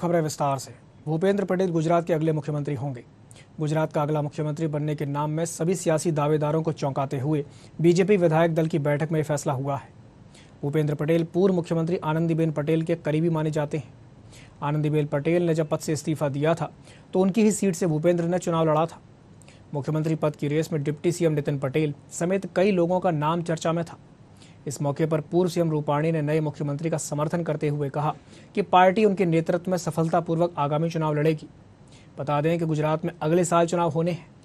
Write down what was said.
खबरें विस्तार से भूपेंद्र पटेल गुजरात के अगले मुख्यमंत्री होंगे गुजरात का अगला मुख्यमंत्री बनने के नाम में सभी सियासी दावेदारों को चौंकाते हुए बीजेपी विधायक दल की बैठक में फैसला हुआ है भूपेंद्र पटेल पूर्व मुख्यमंत्री आनंदीबेन पटेल के करीबी माने जाते हैं आनंदीबेन पटेल ने जब पद से इस्तीफा दिया था तो उनकी ही सीट से भूपेंद्र ने चुनाव लड़ा था मुख्यमंत्री पद की रेस में डिप्टी सीएम नितिन पटेल समेत कई लोगों का नाम चर्चा में था इस मौके पर पूर्व सीएम रूपाणी ने नए मुख्यमंत्री का समर्थन करते हुए कहा कि पार्टी उनके नेतृत्व में सफलतापूर्वक आगामी चुनाव लड़ेगी बता दें कि गुजरात में अगले साल चुनाव होने हैं